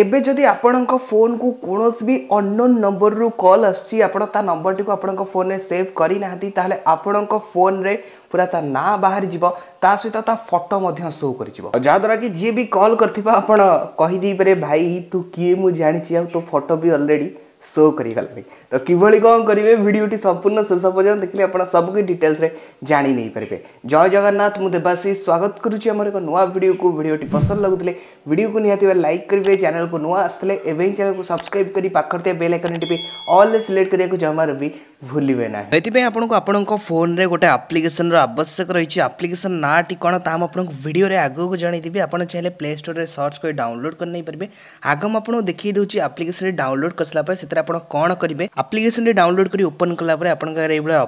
ଏବେ ଯଦି ଆପଣଙ୍କ ଫୋନ୍କୁ କୌଣସି ବି ଅନ୍ନୋନ୍ ନମ୍ବରରୁ କଲ୍ ଆସୁଛି ଆପଣ ତା ନମ୍ବରଟିକୁ ଆପଣଙ୍କ ଫୋନ୍ରେ ସେଭ୍ କରିନାହାନ୍ତି ତାହେଲେ ଆପଣଙ୍କ ଫୋନ୍ରେ ପୁରା ତା ନାଁ ବାହାରିଯିବ ତା ସହିତ ତା ଫଟୋ ମଧ୍ୟ ସୋ କରିଯିବ ଯାହାଦ୍ୱାରା କି ଯିଏ ବି କଲ୍ କରିଥିବ ଆପଣ କହିଦେଇପାରିବେ ଭାଇ ତୁ କିଏ ମୁଁ ଜାଣିଛି ଆଉ ତୋ ଫଟୋ ବି ଅଲରେଡ଼ି ସୋ କରିଗଲାଣି ତ କିଭଳି କ'ଣ କରିବେ ଭିଡ଼ିଓଟି ସମ୍ପୂର୍ଣ୍ଣ ଶେଷ ପର୍ଯ୍ୟନ୍ତ ଦେଖିଲେ ଆପଣ ସବୁକି ଡିଟେଲ୍ସରେ ଜାଣି ନେଇପାରିବେ ଜୟ ଜଗନ୍ନାଥ ମୁଁ ଦେବାଶିଷ ସ୍ୱାଗତ କରୁଛି ଆମର ଏକ ନୂଆ ଭିଡ଼ିଓକୁ ଭିଡ଼ିଓଟି ପସନ୍ଦ ଲାଗୁଥିଲେ ଭିଡ଼ିଓକୁ ନିହାତି ଭାବେ ଲାଇକ୍ କରିବେ ଚ୍ୟାନେଲକୁ ନୂଆ ଆସିଥିଲେ ଏବେ ହିଁ ଚ୍ୟାନେଲକୁ ସବସ୍କ୍ରାଇବ୍ କରି ପାଖରେ ଥିବା ବେଲ୍ ଆଇକନ୍ଟି ବି ଅଲ୍ରେ ସିଲେକ୍ଟ କରିବାକୁ ଜମାରୁ ବି भूलिबे ना एतिपे फोन रे गोटे एप्लीकेशन रो आवश्यक रहिछ ना टी कौन ता हम आपन को वीडियो को जानि दिबे आपन प्ले स्टोर रे सर्च कर डाउनलोड कर नै परबे आगम आपन को देखि दउछि एप्लीकेशन डाउनलोड कसला पर सेतरा आपन कोन करिबे एप्लीकेशन डाउनलोड करी ओपन कला पर आपन के रे इबला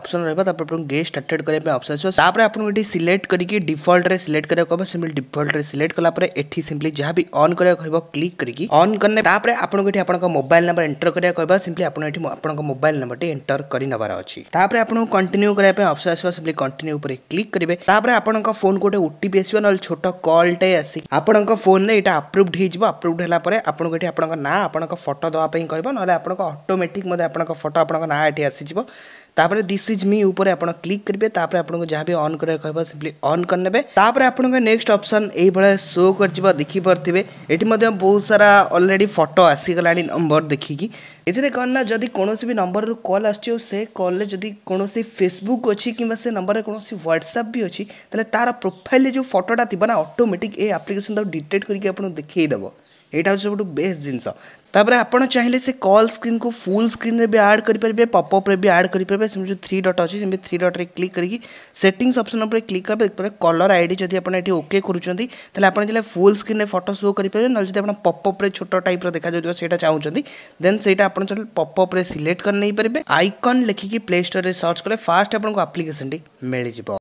गेस्ट स्टार्टेड करने पे ऑप्शन छ सिलेक्ट करके डिफॉल्ट सिलेक्ट करे कबे सिलेक्ट कला पर एठी सिंपली भी ऑन करे कहबो क्लिक करिके ऑन करने तापर आपन को मोबाइल नंबर एंटर करे कहबा सिंपली मोबाइल नंबर टी एंटर करि କରି ନେବାର ଅଛି ତାପରେ ଆପଣଙ୍କୁ କଣ୍ଟିନ୍ୟୁ କରିବା ପାଇଁ ଅପସନ୍ ଆସିବ ସେମିତି କଣ୍ଟିନ୍ୟୁ ଉପରେ କ୍ଲିକ୍ କରିବେ ତାପରେ ଆପଣଙ୍କ ଫୋନ୍ ଗୋଟେ ଓଟିପି ଆସିବ ନହେଲେ ଛୋଟ କଲ୍ଟେ ଆସି ଆପଣଙ୍କ ଫୋନ୍ରେ ଏଇଟା ଆପ୍ରୁଭ୍ଡ ହେଇଯିବ ଆପ୍ରୁଭ୍ଡ ହେଲା ପରେ ଆପଣଙ୍କୁ ଏଠି ଆପଣଙ୍କ ନାଁ ଆପଣଙ୍କ ଫଟୋ ଦେବା ପାଇଁ କହିବ ନହେଲେ ଆପଣଙ୍କ ଅଟୋମେଟିକ୍ ମଧ୍ୟ ଆପଣଙ୍କ ଫଟୋ ଆପଣଙ୍କ ନାଁ ଏଠି ଆସିଯିବ তাপরে দিস ইজ মি উপরে আপনার ক্লিক করবে তাপরে আপনার যা বি অন করা কহব সিম্পলি অন করে নেবে তাপরে আপনার নেক্সট অপসন এইভাবে শো করবে দেখিপারে এটি বহু সারা অলরেডি ফটো আসিগলা নম্বর দেখিকি এতে কম না যদি কৌশি বি নম্বর কল আসছে সে কলে যদি কৌশি ফেসবুক অছি কিংবা সে নম্বরের কৌশি হোয়াটসঅ্যাপ বি অছি তাহলে তার প্রোফাইলে যে ফটোটা থাকবে না অটোমেটিক এই আপ্লিকেসন তাকে ডিটেক্ট করি আপনার দেখাই দেব यहाँ सब बेस्ट जिनस चाहिए से कल स्क्रीन को फुल स्क्रीन रे भी आड करेंगे पपअप्रे भी आड करेंगे जो थ्री डट अच्छे से थ्री डट्रे क्लिक करके सेटिंग्स अप्सन क्लिक करेंगे कलर आई डी जब आपड़ी ओके करते आप फुल स्क्रीन रे फटो शो करेंगे ना जब आप पपअप्रे छोट टाइप देखा जाता चाहते देन से पपअप्रे सिलेक्ट कर नहीं पारे आइकन लिखिकी प्ले स्टोर में सर्च कले फास्ट आपको आप्लिकेसन मिल जाव